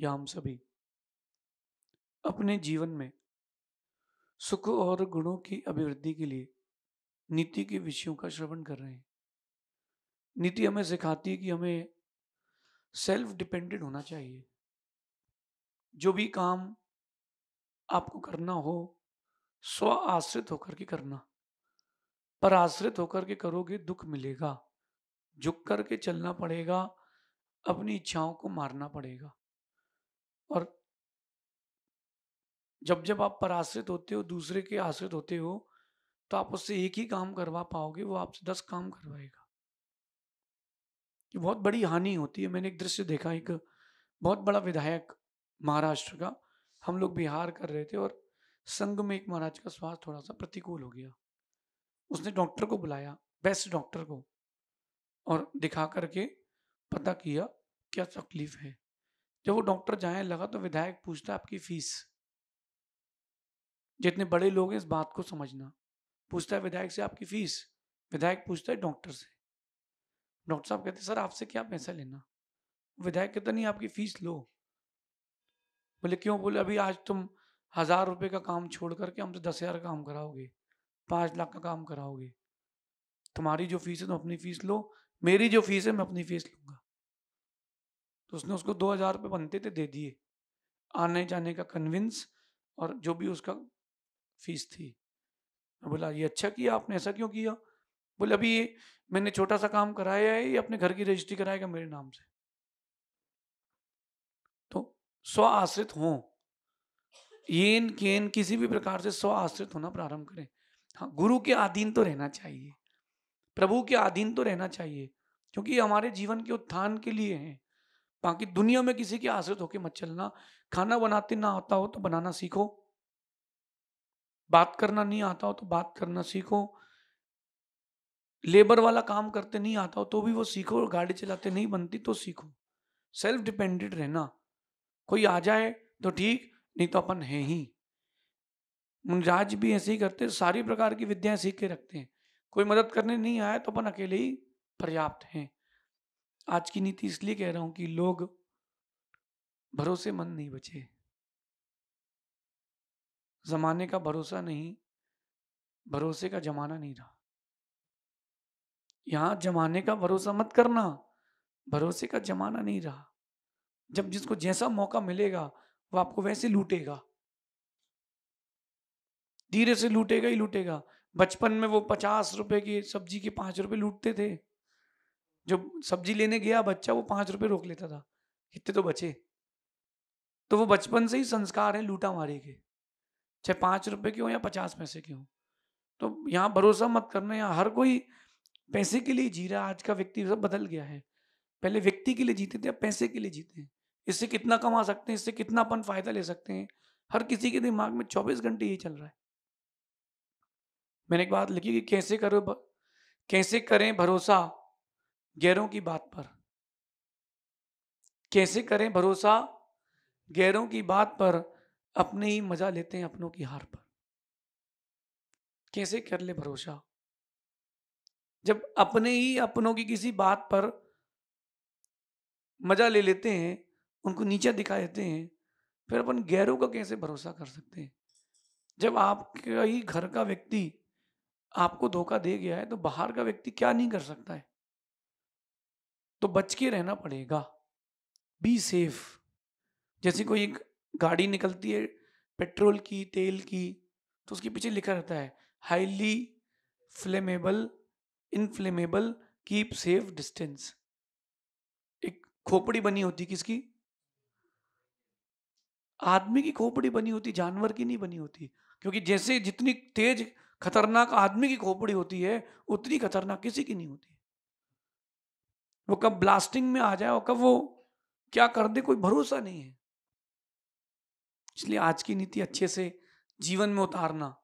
या हम सभी अपने जीवन में सुख और गुणों की अभिवृद्धि के लिए नीति के विषयों का श्रवण कर रहे हैं नीति हमें सिखाती है कि हमें सेल्फ डिपेंडेंट होना चाहिए जो भी काम आपको करना हो स्व आश्रित होकर के करना पर आश्रित होकर के करोगे दुख मिलेगा झुक करके चलना पड़ेगा अपनी इच्छाओं को मारना पड़ेगा और जब जब आप पराश्रित होते हो दूसरे के आश्रित होते हो तो आप उससे एक ही काम करवा पाओगे वो आपसे दस काम करवाएगा ये बहुत बड़ी हानि होती है मैंने एक दृश्य देखा एक बहुत बड़ा विधायक महाराष्ट्र का हम लोग बिहार कर रहे थे और संघ में एक महाराज का स्वास्थ्य थोड़ा सा प्रतिकूल हो गया उसने डॉक्टर को बुलाया बेस्ट डॉक्टर को और दिखा करके पता किया क्या तकलीफ है जब वो डॉक्टर जाने लगा तो विधायक पूछता आपकी फीस जितने बड़े लोग हैं इस बात को समझना पूछता है विधायक से आपकी फीस विधायक पूछता है डॉक्टर से डॉक्टर साहब कहते सर आपसे क्या पैसा लेना विधायक कहता नहीं आपकी फीस लो बोले क्यों बोले अभी आज तुम हजार रुपये का काम छोड़ करके हमसे दस हजार का काम कराओगे पाँच लाख का काम कराओगे तुम्हारी जो फीस है तुम अपनी फीस लो मेरी जो फीस है मैं अपनी फीस लूंगा तो उसने उसको दो हजार रुपये बनते थे दे दिए आने जाने का कन्विंस और जो भी उसका फीस थी मैं बोला ये अच्छा किया आपने ऐसा क्यों किया बोले अभी मैंने छोटा सा काम कराया है ये अपने घर की रजिस्ट्री कराएगा मेरे नाम से तो स्व आश्रित हों येन केन किसी भी प्रकार से स्व आश्रित होना प्रारंभ करें हाँ गुरु के अधीन तो रहना चाहिए प्रभु के अधीन तो रहना चाहिए क्योंकि हमारे जीवन के उत्थान के लिए हैं बाकी दुनिया में किसी की आश्रित होके मत चलना खाना बनाते ना आता हो तो बनाना सीखो बात करना नहीं आता हो तो बात करना सीखो लेबर वाला काम करते नहीं आता हो तो भी वो सीखो और गाड़ी चलाते नहीं बनती तो सीखो सेल्फ डिपेंडेंट रहना कोई आ जाए तो ठीक नहीं तो अपन है ही मुनराज भी ऐसे ही करते सारी प्रकार की विद्याएं सीख के रखते हैं कोई मदद करने नहीं आया तो अपन अकेले ही पर्याप्त हैं आज की नीति इसलिए कह रहा हूं कि लोग भरोसेमंद नहीं बचे जमाने का भरोसा नहीं भरोसे का जमाना नहीं रहा यहां जमाने का भरोसा मत करना भरोसे का जमाना नहीं रहा जब जिसको जैसा मौका मिलेगा वो आपको वैसे लूटेगा धीरे से लूटेगा ही लूटेगा बचपन में वो पचास रुपए की सब्जी के पांच रुपए लूटते थे जो सब्जी लेने गया बच्चा वो पांच रुपए रोक लेता था कितने तो बचे तो वो बचपन से ही संस्कार है लूटा मारे के चाहे पांच रुपए के हो या पचास पैसे के हो तो यहाँ भरोसा मत करना यहाँ हर कोई पैसे के लिए जी रहा आज का व्यक्ति सब बदल गया है पहले व्यक्ति के लिए जीते थे अब पैसे के लिए जीते हैं इससे कितना कमा सकते हैं इससे कितना अपन फायदा ले सकते हैं हर किसी के दिमाग में चौबीस घंटे ये चल रहा है मैंने एक बात लिखी कि कैसे करो कैसे करें भरोसा गैरों की बात पर कैसे करें भरोसा गैरों की बात पर अपने ही मजा लेते हैं अपनों की हार पर कैसे कर ले भरोसा जब अपने ही अपनों की किसी बात पर मजा ले लेते हैं उनको नीचा दिखा देते हैं फिर अपन गैरों का कैसे भरोसा कर सकते हैं जब आपका ही घर का व्यक्ति आपको धोखा दे गया है तो बाहर का व्यक्ति क्या नहीं कर सकता है तो बच के रहना पड़ेगा बी सेफ जैसे कोई एक गाड़ी निकलती है पेट्रोल की तेल की तो उसके पीछे लिखा रहता है highly flammable inflammable keep safe distance एक खोपड़ी बनी होती किसकी आदमी की खोपड़ी बनी होती जानवर की नहीं बनी होती क्योंकि जैसे जितनी तेज खतरनाक आदमी की खोपड़ी होती है उतनी खतरनाक किसी की नहीं होती वो कब ब्लास्टिंग में आ जाए और कब वो क्या कर दे कोई भरोसा नहीं है इसलिए आज की नीति अच्छे से जीवन में उतारना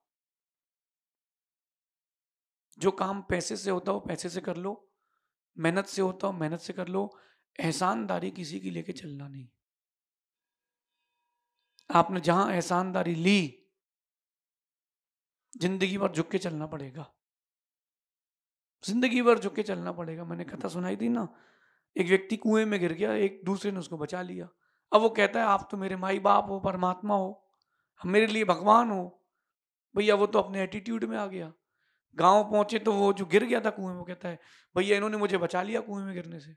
जो काम पैसे से होता हो पैसे से कर लो मेहनत से होता हो मेहनत से कर लो एहसानदारी किसी की लेके चलना नहीं आपने जहां एहसानदारी ली जिंदगी भर झुक के चलना पड़ेगा जिंदगी भर झुके चलना पड़ेगा मैंने कथा सुनाई थी ना एक व्यक्ति कुएं में गिर गया एक दूसरे ने उसको बचा लिया अब वो कहता है आप तो मेरे माई बाप हो परमात्मा हो हम मेरे लिए भगवान हो भैया वो तो अपने एटीट्यूड में आ गया गांव पहुंचे तो वो जो गिर गया था कुएं में वो कहता है भैया इन्होंने मुझे बचा लिया कुएं में गिरने से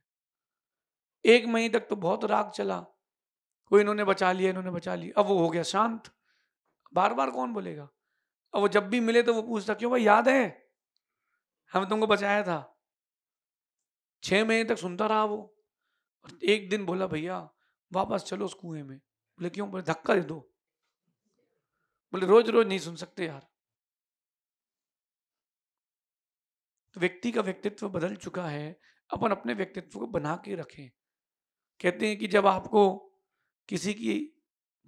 एक महीने तक तो बहुत राग चला कोई इन्होंने बचा लिया इन्होंने बचा लिया अब वो हो गया शांत बार बार कौन बोलेगा अब वो जब भी मिले तो वो पूछता क्यों भाई याद है हमें तुमको बचाया था छह महीने तक सुनता रहा वो और एक दिन बोला भैया वापस चलो उस कुएं में बोले क्यों बोले धक्का दे दो बोले रोज रोज नहीं सुन सकते यार तो व्यक्ति का व्यक्तित्व बदल चुका है अपन अपने व्यक्तित्व को बना के रखें कहते हैं कि जब आपको किसी की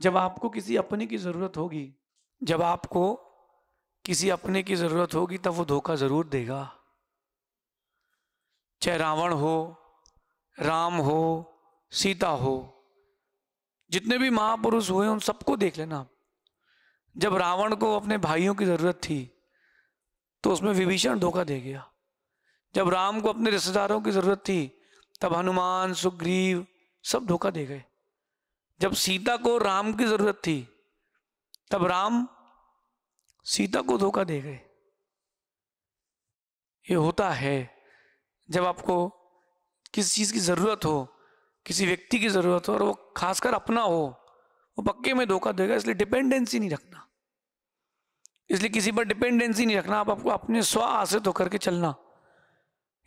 जब आपको किसी अपने की ज़रूरत होगी जब आपको किसी अपने की ज़रूरत होगी तब वो धोखा ज़रूर देगा चाहे रावण हो राम हो सीता हो जितने भी महापुरुष हुए उन सबको देख लेना जब रावण को अपने भाइयों की ज़रूरत थी तो उसमें विभीषण धोखा दे गया जब राम को अपने रिश्तेदारों की ज़रूरत थी तब हनुमान सुग्रीव सब धोखा दे गए जब सीता को राम की ज़रूरत थी तब राम सीता को धोखा दे गए ये होता है जब आपको किसी चीज़ की ज़रूरत हो किसी व्यक्ति की ज़रूरत हो और वो खासकर अपना हो वो पक्के में धोखा देगा इसलिए डिपेंडेंसी नहीं रखना इसलिए किसी पर डिपेंडेंसी नहीं रखना आप आपको अपने स्व आश्रित होकर के चलना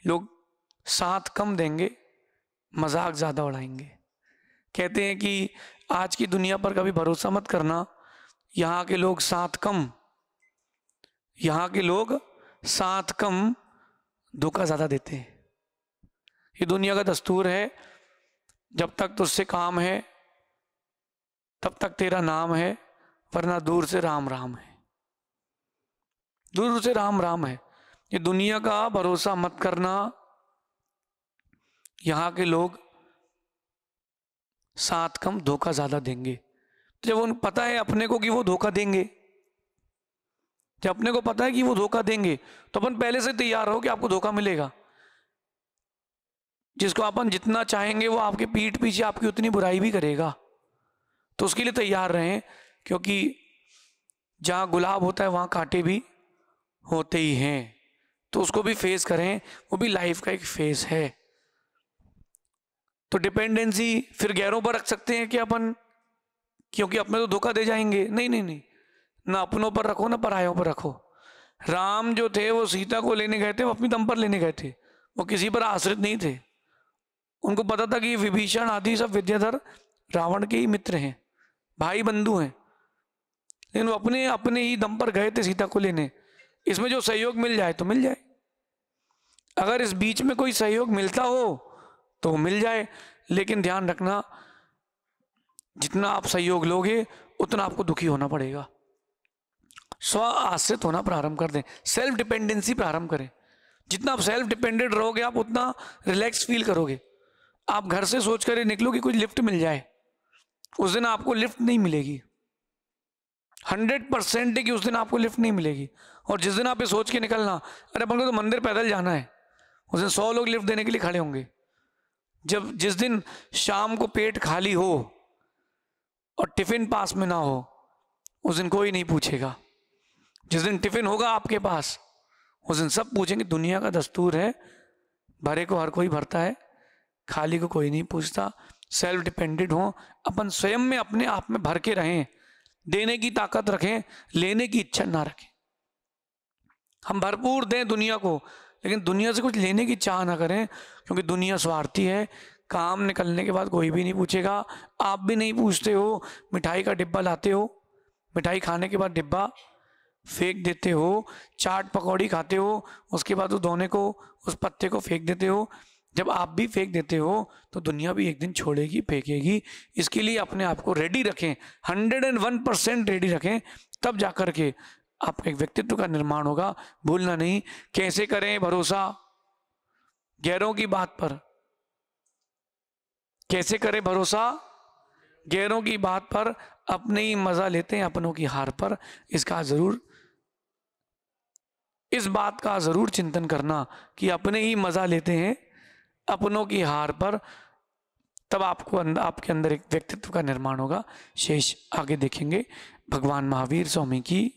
लोग साथ कम देंगे मजाक ज़्यादा उड़ाएंगे कहते हैं कि आज की दुनिया पर कभी भरोसा मत करना यहाँ के लोग साथ कम यहाँ के लोग सात कम धोखा ज़्यादा देते हैं ये दुनिया का दस्तूर है जब तक तुझसे तो काम है तब तक तेरा नाम है वरना दूर से राम राम है दूर से राम राम है ये दुनिया का भरोसा मत करना यहाँ के लोग साथ कम धोखा ज़्यादा देंगे जब उन पता है अपने को कि वो धोखा देंगे जब अपने को पता है कि वो धोखा देंगे तो अपन पहले से तैयार हो कि आपको धोखा मिलेगा जिसको अपन जितना चाहेंगे वो आपके पीठ पीछे आपकी उतनी बुराई भी करेगा तो उसके लिए तैयार रहें क्योंकि जहाँ गुलाब होता है वहाँ कांटे भी होते ही हैं तो उसको भी फेस करें वो भी लाइफ का एक फेस है तो डिपेंडेंसी फिर गैरों पर रख सकते हैं कि अपन क्योंकि अपने तो धोखा दे जाएंगे नहीं नहीं नहीं ना अपनों पर रखो ना परायों पर रखो राम जो थे वो सीता को लेने गए थे वो अपनी दम पर लेने गए थे वो किसी पर आश्रित नहीं थे उनको पता था कि विभीषण आदि सब विद्याधर रावण के ही मित्र हैं भाई बंधु हैं लेकिन वो अपने अपने ही दम पर गए थे सीता को लेने इसमें जो सहयोग मिल जाए तो मिल जाए अगर इस बीच में कोई सहयोग मिलता हो तो मिल जाए लेकिन ध्यान रखना जितना आप सहयोग लोगे उतना आपको दुखी होना पड़ेगा स्व आश्रित होना प्रारंभ कर दें सेल्फ डिपेंडेंसी प्रारंभ करें जितना आप सेल्फ डिपेंडेंट रहोगे आप उतना रिलैक्स फील करोगे आप घर से सोच कर निकलो कि कुछ लिफ्ट मिल जाए उस दिन आपको लिफ्ट नहीं मिलेगी हंड्रेड परसेंट है कि उस दिन आपको लिफ्ट नहीं मिलेगी और जिस दिन आप ये सोच के निकलना अरे अपन को तो मंदिर पैदल जाना है उस दिन सौ लोग लिफ्ट देने के लिए खड़े होंगे जब जिस दिन शाम को पेट खाली हो और टिफिन पास में ना हो उस दिन कोई नहीं पूछेगा जिस दिन टिफिन होगा आपके पास उस दिन सब पूछेंगे दुनिया का दस्तूर है भरे को हर कोई भरता है खाली को कोई नहीं पूछता सेल्फ डिपेंडेंट हों अपन स्वयं में अपने आप में भर के रहें देने की ताकत रखें लेने की इच्छा ना रखें हम भरपूर दें दुनिया को लेकिन दुनिया से कुछ लेने की चाह ना करें क्योंकि दुनिया स्वार्थी है काम निकलने के बाद कोई भी नहीं पूछेगा आप भी नहीं पूछते हो मिठाई का डिब्बा लाते हो मिठाई खाने के बाद डिब्बा फेंक देते हो चाट पकौड़ी खाते हो उसके बाद वो दोने को उस पत्ते को फेंक देते हो जब आप भी फेंक देते हो तो दुनिया भी एक दिन छोड़ेगी फेंकेगी इसके लिए अपने आप को रेडी रखें hundred and one percent ready रखें तब जा कर के एक व्यक्तित्व का निर्माण होगा भूलना नहीं कैसे करें भरोसा गैरों की बात पर कैसे करें भरोसा गैरों की बात पर अपने ही मजा लेते हैं अपनों की हार पर इसका जरूर इस बात का ज़रूर चिंतन करना कि अपने ही मज़ा लेते हैं अपनों की हार पर तब आपको अंद, आपके अंदर एक व्यक्तित्व का निर्माण होगा शेष आगे देखेंगे भगवान महावीर स्वामी की